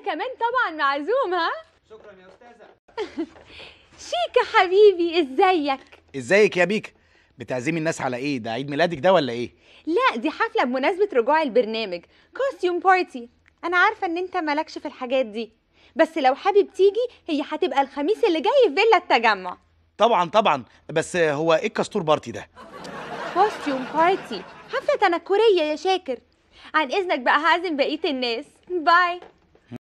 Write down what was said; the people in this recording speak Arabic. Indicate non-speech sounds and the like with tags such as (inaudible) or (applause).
كمان طبعا معزوم ها شكرا يا استاذه (laughs) شيكا حبيبي ازيك ازيك يا بيك بتعزمي الناس على ايه ده عيد ميلادك ده ولا ايه لا دي حفله بمناسبه رجوع البرنامج كوستيوم بارتي انا عارفه ان انت مالكش في الحاجات دي بس لو حابب تيجي هي هتبقى الخميس اللي جاي في فيلا التجمع طبعا طبعا بس هو ايه الكاستور بارتي ده كوستيوم بارتي حفله تنكريه يا شاكر عن اذنك بقى هعزم بقيه الناس باي